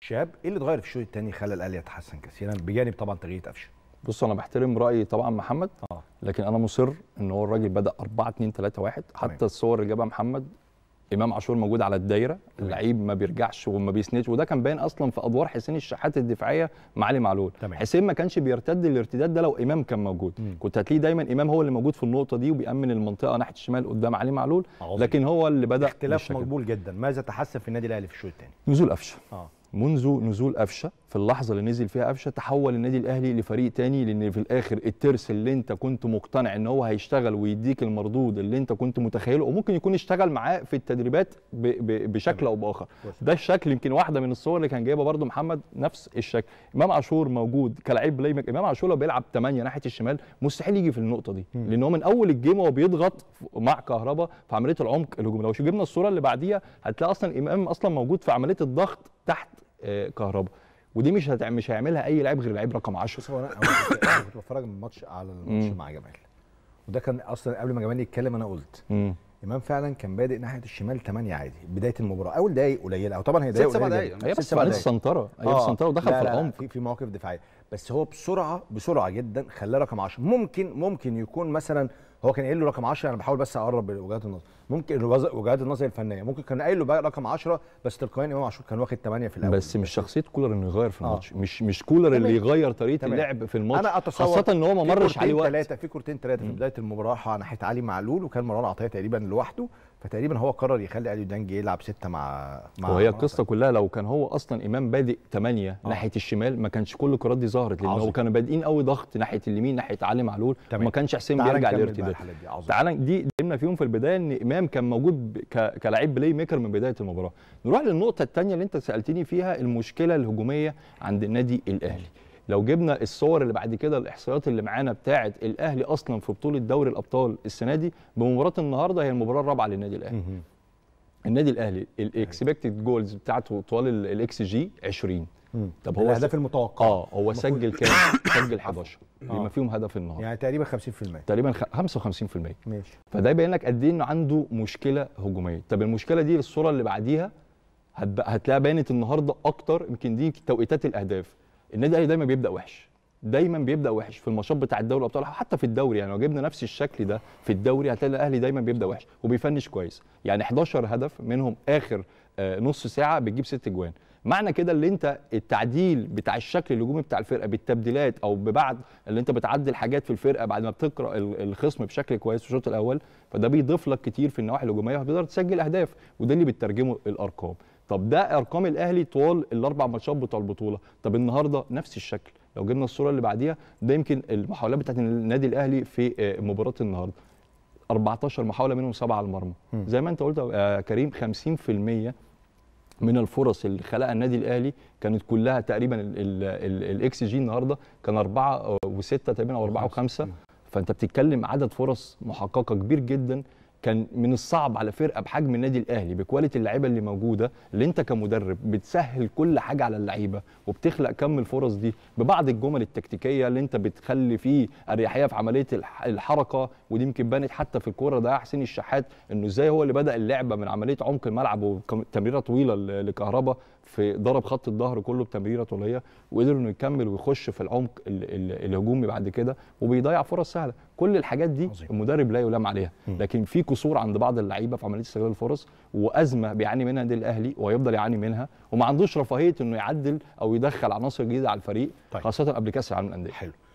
شهاب ايه اللي اتغير في الشوط الثاني خلى الاهلي يتحسن كثيرا بجانب طبعا تغيير قفشه بص انا بحترم راي طبعا محمد آه. لكن انا مصر ان هو الراجل بدا 4 2 3 1 حتى مين. الصور اللي جابها محمد امام عاشور موجود على الدايره اللعيب ما بيرجعش وما بيسندش وده كان باين اصلا في ادوار حسين الشحات الدفاعيه مع علي معلول تمام. حسين ما كانش بيرتد الارتداد ده لو امام كان موجود مم. كنت هتلاقيه دايما امام هو اللي موجود في النقطه دي وبيامن المنطقه ناحيه الشمال قدام علي معلول عظيم. لكن هو اللي بدا اختلاف مقبول جدا ماذا تحسن في النادي الاهلي في الشوط الثاني نزول قفشه آه. منذ نزول قفشه في اللحظه اللي نزل فيها قفشه تحول النادي الاهلي لفريق تاني لان في الاخر الترس اللي انت كنت مقتنع ان هو هيشتغل ويديك المردود اللي انت كنت متخيله وممكن يكون اشتغل معاه في التدريبات ب ب بشكل او باخر ده الشكل يمكن واحده من الصور اللي كان جايبها برده محمد نفس الشكل امام عاشور موجود كلاعب بلاي امام عاشور لو بيلعب 8 ناحيه الشمال مستحيل يجي في النقطه دي لان هو من اول الجيم هو بيضغط مع كهربا في عمليه العمق الهجومي لو جبنا الصوره اللي بعديها هتلاقي اصلا امام اصلا موجود في عمليه الضغط تحت كهربا ودي مش هتعمل مش هيعملها اي لاعب غير لعيب رقم 10 بس هو انا كنت بتفرج الماتش على الماتش مع جمال وده كان اصلا قبل ما جمال يتكلم انا قلت امام فعلا كان بادئ ناحيه الشمال 8 عادي بدايه المباراه اول دقايق قليله او طبعا هي دقايق قليله دقايق هي بس بعد السنطره هي آه. السنطره ودخل في العمق في, في مواقف دفاعيه بس هو بسرعه بسرعه جدا خلاه رقم 10 ممكن ممكن يكون مثلا هو كان قايل له رقم 10 انا بحاول بس اقرب وجهات النظر ممكن وجهات النظر الفنيه ممكن كان قايل له بقى رقم 10 بس تلقائيا امام عاشور كان واخد 8 في الاول بس مش شخصيه كولر انه يغير في آه. الماتش آه. مش مش كولر تمام. اللي يغير طريقه تمام. اللعب في الماتش أنا أتصور خاصه ان هو ما مرش عليه وقت ثلاثه في كورتين ثلاثه في بدايه المباراه ناحيه علي معلول وكان مروان عطيه تقريبا لوحده فتقريبا هو قرر يخلي اليو دانج يلعب سته مع مع وهي القصه كلها لو كان هو اصلا امام بادئ ثمانيه آه. ناحيه الشمال ما كانش كل الكرات دي ظهرت لان هو كانوا بادئين قوي ضغط ناحيه اليمين ناحيه علي معلول وما كانش حسين بيرجع للارتداد تعالى دي قلنا فيهم في البدايه ان امام كان موجود كلاعب بلاي ميكر من بدايه المباراه نروح للنقطه الثانيه اللي انت سالتني فيها المشكله الهجوميه عند النادي الاهلي لو جبنا الصور اللي بعد كده الاحصائيات اللي معانا بتاعه الاهلي اصلا في بطوله دوري الابطال السنه دي بمباراه النهارده هي المباراه الرابعه للنادي الاهلي النادي الاهلي الاكسبكتد جولز بتاعته طوال الاكس جي 20 طب هو الاهداف المتوقعه اه هو سجل كام؟ سجل 11 آه. بما فيهم هدف النهارده يعني تقريبا 50% تقريبا 55% ماشي فده يبين لك قد ايه انه عنده مشكله هجوميه طب المشكله دي الصوره اللي بعديها هتلاقيها بانت النهارده اكتر يمكن دي توقيتات الاهداف النادي الاهلي دايما بيبدا وحش دايما بيبدا وحش في الماتشات بتاع الدوري الابطال حتى في الدوري يعني لو جبنا نفس الشكل ده في الدوري هتلاقي الاهلي دايما بيبدا وحش وبيفنش كويس يعني 11 هدف منهم اخر آه، نص ساعه بتجيب ست اجوان معنى كده اللي انت التعديل بتاع الشكل الهجومي بتاع الفرقه بالتبديلات او ببعد اللي انت بتعدل حاجات في الفرقه بعد ما بتقرا الخصم بشكل كويس في الشوط الاول فده بيضيف لك كتير في النواحي الهجوميه وبتقدر تسجل اهداف وده اللي بتترجمه الارقام طب ده ارقام الاهلي طوال الاربع ماتشات بتوع البطوله طب النهارده نفس الشكل لو جبنا الصوره اللي بعديها ده يمكن المحاولات بتاعت النادي الاهلي في آه، مباراه النهارده 14 محاوله منهم سبعه على المرمى زي ما انت قلت يا آه، كريم 50% من الفرص اللي خلقها النادي الاهلي كانت كلها تقريبا الاكس جي النهارده كان 4 آه، و6 تقريبا او 4 و5 فانت بتتكلم عدد فرص محققه كبير جدا كان من الصعب على فرقه بحجم النادي الاهلي بكواليتي اللعيبه اللي موجوده اللي انت كمدرب بتسهل كل حاجه على اللعيبه وبتخلق كم الفرص دي ببعض الجمل التكتيكيه اللي انت بتخلي فيه اريحيه في عمليه الحركه ودي يمكن بانت حتى في الكوره ده حسين الشحات انه ازاي هو اللي بدا اللعبه من عمليه عمق الملعب وتمريره طويله لكهربا في ضرب خط الظهر كله بتمريره طوليه وقدر انه يكمل ويخش في العمق الهجومي بعد كده وبيضيع فرص سهله كل الحاجات دي عظيم. المدرب لا يلام عليها م. لكن في قصور عند بعض اللعيبه في عمليه استغلال الفرص وازمه بيعاني منها النادي الاهلي ويفضل يعاني منها وما عندوش رفاهيه انه يعدل او يدخل عناصر جديده على الفريق طيب. خاصه قبل كاس العالم للانديه حلو